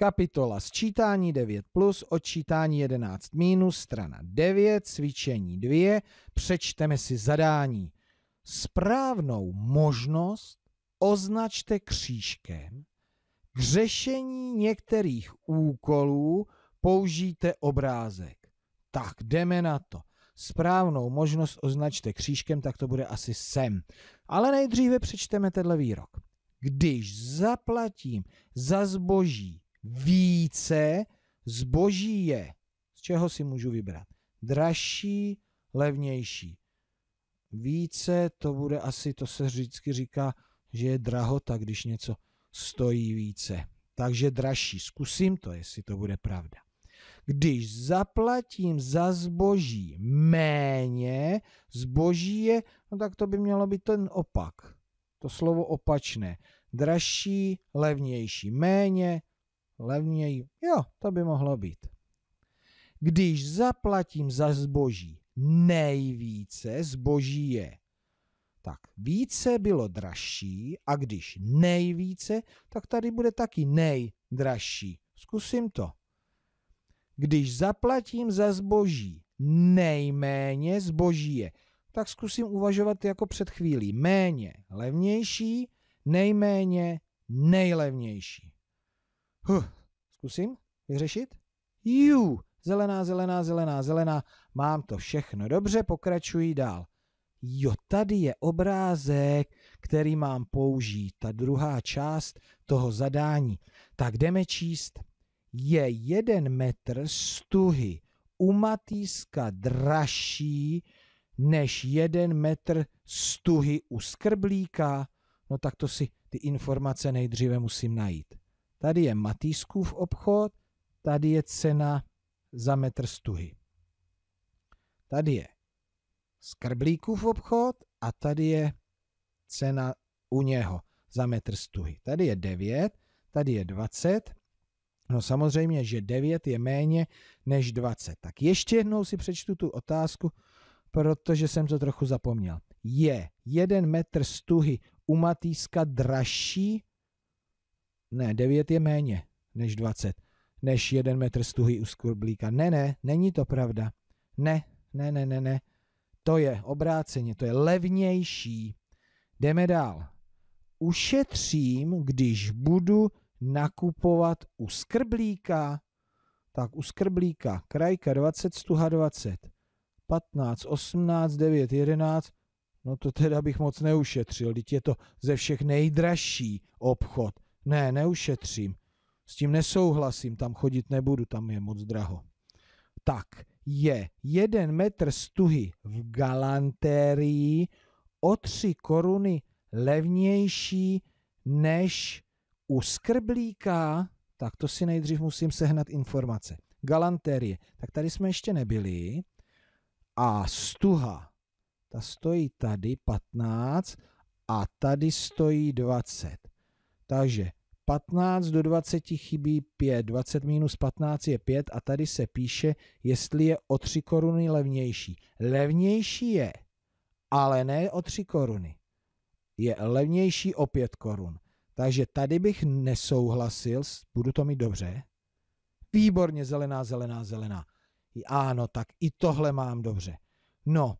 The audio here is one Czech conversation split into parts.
Kapitola sčítání 9 plus, odčítání 11 minus, strana 9, cvičení 2, přečteme si zadání. Správnou možnost označte křížkem, k řešení některých úkolů použijte obrázek. Tak jdeme na to. Správnou možnost označte křížkem, tak to bude asi sem. Ale nejdříve přečteme tenhle výrok. Když zaplatím za zboží více zboží je. Z čeho si můžu vybrat? Dražší, levnější. Více to bude asi, to se vždycky říká, že je drahota, když něco stojí více. Takže dražší. Zkusím to, jestli to bude pravda. Když zaplatím za zboží méně, zboží je, no tak to by mělo být ten opak. To slovo opačné. Dražší, levnější. Méně, levněji. Jo, to by mohlo být. Když zaplatím za zboží nejvíce, zboží je tak více bylo dražší a když nejvíce, tak tady bude taky nejdražší. Zkusím to. Když zaplatím za zboží nejméně zboží je, tak zkusím uvažovat jako před chvílí. Méně levnější, nejméně nejlevnější. Huh. Zkusím vyřešit. Jú, zelená, zelená, zelená, zelená. Mám to všechno. Dobře, pokračuji dál. Jo, tady je obrázek, který mám použít. Ta druhá část toho zadání. Tak jdeme číst. Je jeden metr stuhy u matýska dražší než jeden metr stuhy u skrblíka. No tak to si ty informace nejdříve musím najít. Tady je Matýskův obchod, tady je cena za metr stuhy. Tady je Skrblíkův obchod a tady je cena u něho za metr stuhy. Tady je 9, tady je 20. No samozřejmě, že 9 je méně než 20. Tak ještě jednou si přečtu tu otázku, protože jsem to trochu zapomněl. Je 1 metr stuhy u Matýska dražší ne, 9 je méně než 20, než 1 metr stuhy u skrblíka. Ne, ne, není to pravda. Ne, ne, ne, ne, ne. To je obráceně, to je levnější. Jdeme dál. Ušetřím, když budu nakupovat u skrblíka. Tak u skrblíka krajka 20, stuha 20. 15, 18, 9, 11. No to teda bych moc neušetřil, teď je to ze všech nejdražší obchod. Ne, neušetřím. S tím nesouhlasím, tam chodit nebudu, tam je moc draho. Tak, je jeden metr stuhy v galantérii o tři koruny levnější než u skrblíka, tak to si nejdřív musím sehnat informace. Galantérie, tak tady jsme ještě nebyli. A stuha, ta stojí tady 15 a tady stojí 20. Takže 15 do 20 chybí 5, 20 minus 15 je 5 a tady se píše, jestli je o 3 koruny levnější. Levnější je, ale ne o 3 koruny. Je levnější o 5 korun. Takže tady bych nesouhlasil, budu to mít dobře. Výborně, zelená, zelená, zelená. Ano, tak i tohle mám dobře. No,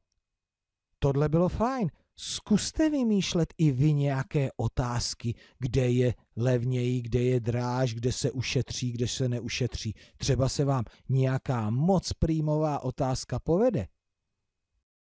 tohle bylo fajn. Zkuste vymýšlet i vy nějaké otázky, kde je levněji, kde je dráž, kde se ušetří, kde se neušetří. Třeba se vám nějaká moc prímová otázka povede.